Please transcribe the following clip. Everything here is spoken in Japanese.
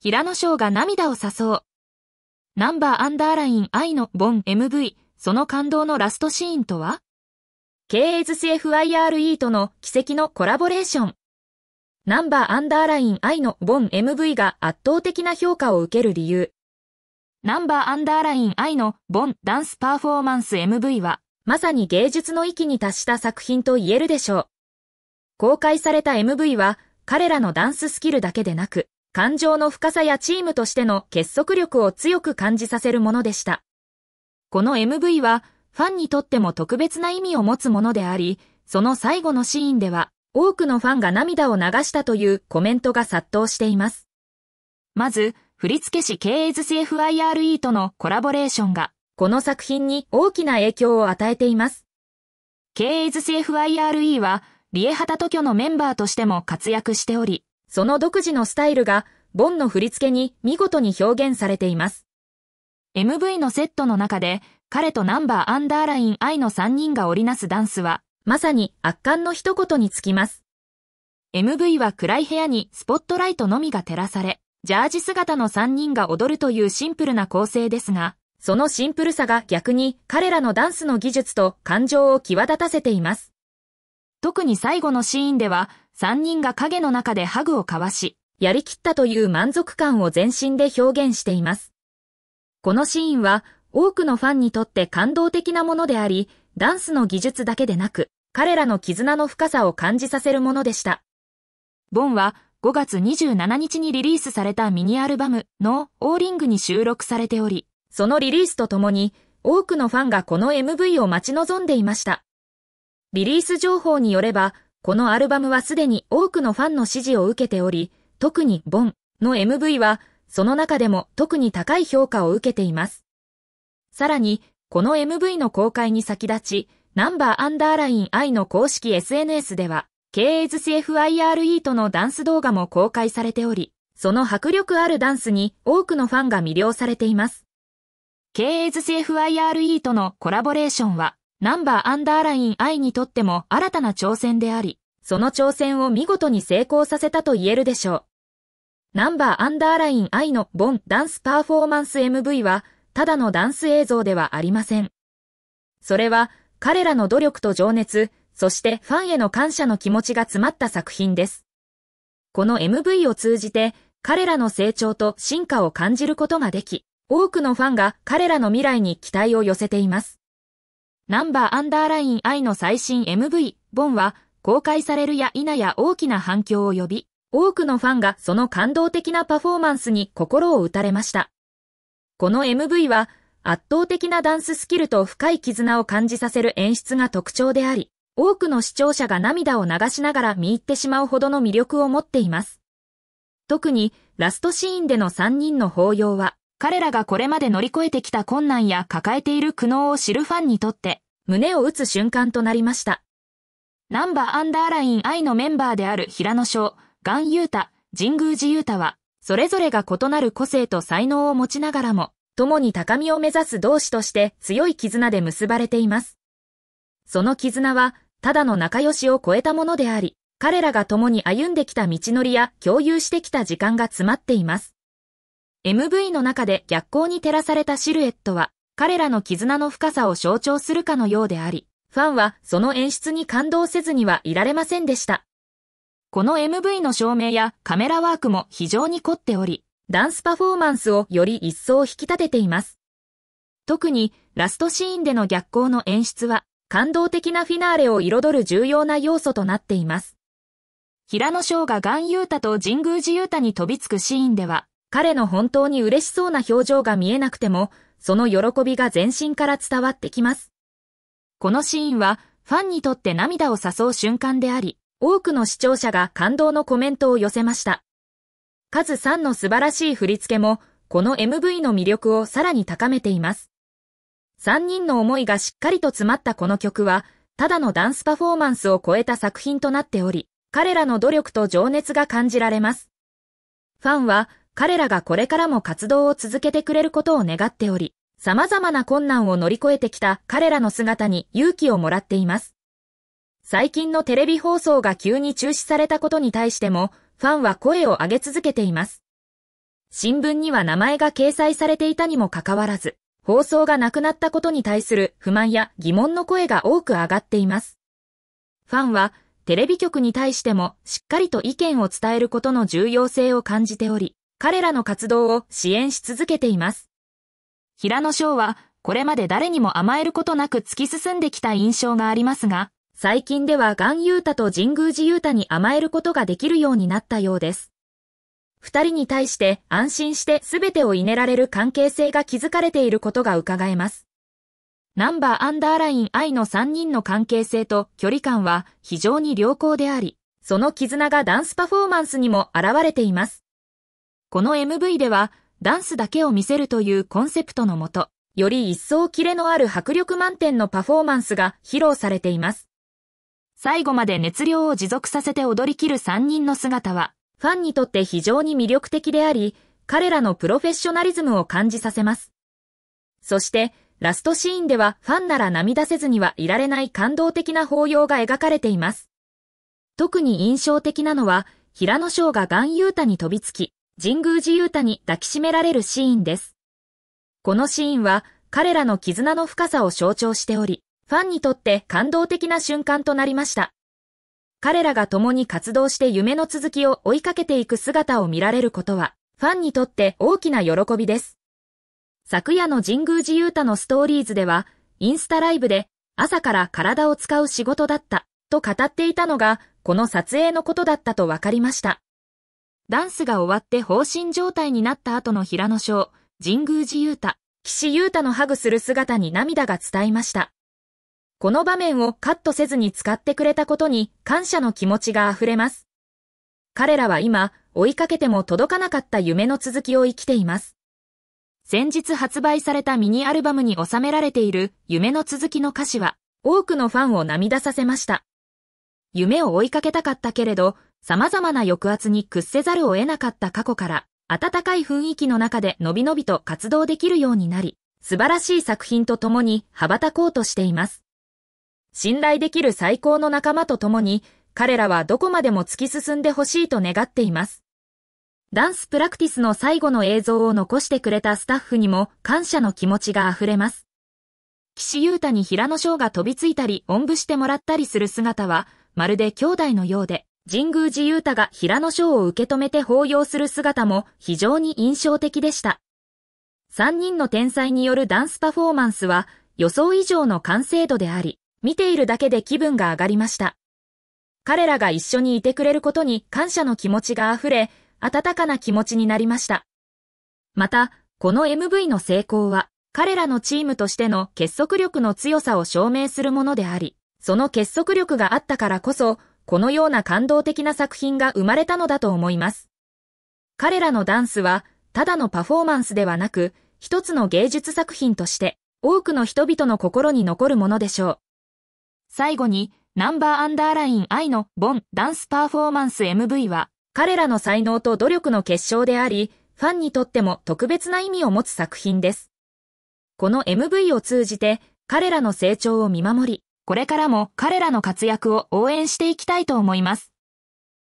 平野翔が涙を誘う。ナンバーアンダーライン愛のボン MV、その感動のラストシーンとは ?KSFIRE との奇跡のコラボレーション。ナンバーアンダーライン愛のボン MV が圧倒的な評価を受ける理由。ナンバーアンダーライン愛のボンダンスパフォーマンス MV は、まさに芸術の域に達した作品と言えるでしょう。公開された MV は、彼らのダンススキルだけでなく、感情の深さやチームとしての結束力を強く感じさせるものでした。この MV は、ファンにとっても特別な意味を持つものであり、その最後のシーンでは、多くのファンが涙を流したというコメントが殺到しています。まず、振付師 KSCFIRE とのコラボレーションが、この作品に大きな影響を与えています。KSCFIRE は、リエハタ都居のメンバーとしても活躍しており、その独自のスタイルが、ボンの振り付けに見事に表現されています。MV のセットの中で、彼とナンバーアンダーライン I の3人が織りなすダンスは、まさに圧巻の一言につきます。MV は暗い部屋にスポットライトのみが照らされ、ジャージ姿の3人が踊るというシンプルな構成ですが、そのシンプルさが逆に彼らのダンスの技術と感情を際立たせています。特に最後のシーンでは、3人が影の中でハグを交わし、やりきったという満足感を全身で表現しています。このシーンは、多くのファンにとって感動的なものであり、ダンスの技術だけでなく、彼らの絆の深さを感じさせるものでした。ボンは5月27日にリリースされたミニアルバムのオーリングに収録されており、そのリリースとともに多くのファンがこの MV を待ち望んでいました。リリース情報によれば、このアルバムはすでに多くのファンの支持を受けており、特にボンの MV は、その中でも特に高い評価を受けています。さらに、この MV の公開に先立ち、ナンバーアンダーライン I の公式 SNS では、k s 図 f i r e とのダンス動画も公開されており、その迫力あるダンスに多くのファンが魅了されています。k s 図 f i r e とのコラボレーションは、ナンバーアンダーライン I にとっても新たな挑戦であり、その挑戦を見事に成功させたと言えるでしょう。ナンバーアンダーライン I のボンダンスパフォーマンス MV は、ただのダンス映像ではありません。それは、彼らの努力と情熱、そしてファンへの感謝の気持ちが詰まった作品です。この MV を通じて、彼らの成長と進化を感じることができ、多くのファンが彼らの未来に期待を寄せています。ナンバーアンダーライン I の最新 MV、ボンは、公開されるや否や大きな反響を呼び、多くのファンがその感動的なパフォーマンスに心を打たれました。この MV は、圧倒的なダンススキルと深い絆を感じさせる演出が特徴であり、多くの視聴者が涙を流しながら見入ってしまうほどの魅力を持っています。特に、ラストシーンでの3人の抱擁は、彼らがこれまで乗り越えてきた困難や抱えている苦悩を知るファンにとって、胸を打つ瞬間となりました。ナンバーアンダーライン愛のメンバーである平野翔、ガンユータ、神宮寺ユータは、それぞれが異なる個性と才能を持ちながらも、共に高みを目指す同志として強い絆で結ばれています。その絆は、ただの仲良しを超えたものであり、彼らが共に歩んできた道のりや共有してきた時間が詰まっています。MV の中で逆光に照らされたシルエットは、彼らの絆の深さを象徴するかのようであり、ファンはその演出に感動せずにはいられませんでした。この MV の照明やカメラワークも非常に凝っており、ダンスパフォーマンスをより一層引き立てています。特にラストシーンでの逆光の演出は、感動的なフィナーレを彩る重要な要素となっています。平野翔が岩優太と神宮寺ー太に飛びつくシーンでは、彼の本当に嬉しそうな表情が見えなくても、その喜びが全身から伝わってきます。このシーンは、ファンにとって涙を誘う瞬間であり、多くの視聴者が感動のコメントを寄せました。カズさんの素晴らしい振り付けも、この MV の魅力をさらに高めています。3人の思いがしっかりと詰まったこの曲は、ただのダンスパフォーマンスを超えた作品となっており、彼らの努力と情熱が感じられます。ファンは、彼らがこれからも活動を続けてくれることを願っており、様々な困難を乗り越えてきた彼らの姿に勇気をもらっています。最近のテレビ放送が急に中止されたことに対しても、ファンは声を上げ続けています。新聞には名前が掲載されていたにもかかわらず、放送がなくなったことに対する不満や疑問の声が多く上がっています。ファンは、テレビ局に対してもしっかりと意見を伝えることの重要性を感じており、彼らの活動を支援し続けています。平野翔は、これまで誰にも甘えることなく突き進んできた印象がありますが、最近では岩優太と神宮寺優太に甘えることができるようになったようです。二人に対して安心して全てをいねられる関係性が築かれていることが伺えます。ナンバーアンダーライン愛の三人の関係性と距離感は非常に良好であり、その絆がダンスパフォーマンスにも現れています。この MV では、ダンスだけを見せるというコンセプトのもと、より一層キレのある迫力満点のパフォーマンスが披露されています。最後まで熱量を持続させて踊り切る3人の姿は、ファンにとって非常に魅力的であり、彼らのプロフェッショナリズムを感じさせます。そして、ラストシーンではファンなら涙せずにはいられない感動的な抱擁が描かれています。特に印象的なのは、平野翔が岩優太に飛びつき、神宮寺勇太に抱きしめられるシーンです。このシーンは彼らの絆の深さを象徴しており、ファンにとって感動的な瞬間となりました。彼らが共に活動して夢の続きを追いかけていく姿を見られることは、ファンにとって大きな喜びです。昨夜の神宮寺勇太のストーリーズでは、インスタライブで朝から体を使う仕事だったと語っていたのが、この撮影のことだったと分かりました。ダンスが終わって放心状態になった後の平野翔、神宮寺雄太、岸優太のハグする姿に涙が伝えました。この場面をカットせずに使ってくれたことに感謝の気持ちが溢れます。彼らは今、追いかけても届かなかった夢の続きを生きています。先日発売されたミニアルバムに収められている夢の続きの歌詞は、多くのファンを涙させました。夢を追いかけたかったけれど、様々な抑圧に屈せざるを得なかった過去から、温かい雰囲気の中でのびのびと活動できるようになり、素晴らしい作品と共に羽ばたこうとしています。信頼できる最高の仲間と共に、彼らはどこまでも突き進んでほしいと願っています。ダンスプラクティスの最後の映像を残してくれたスタッフにも感謝の気持ちが溢れます。岸優太に平野翔が飛びついたり、おんぶしてもらったりする姿は、まるで兄弟のようで、神宮寺勇太が平野章を受け止めて抱擁する姿も非常に印象的でした。3人の天才によるダンスパフォーマンスは予想以上の完成度であり、見ているだけで気分が上がりました。彼らが一緒にいてくれることに感謝の気持ちが溢れ、温かな気持ちになりました。また、この MV の成功は、彼らのチームとしての結束力の強さを証明するものであり、その結束力があったからこそ、このような感動的な作品が生まれたのだと思います。彼らのダンスは、ただのパフォーマンスではなく、一つの芸術作品として、多くの人々の心に残るものでしょう。最後に、ナンバーアンダーライン愛のボンダンスパフォーマンス MV は、彼らの才能と努力の結晶であり、ファンにとっても特別な意味を持つ作品です。この MV を通じて、彼らの成長を見守り、これからも彼らの活躍を応援していきたいと思います。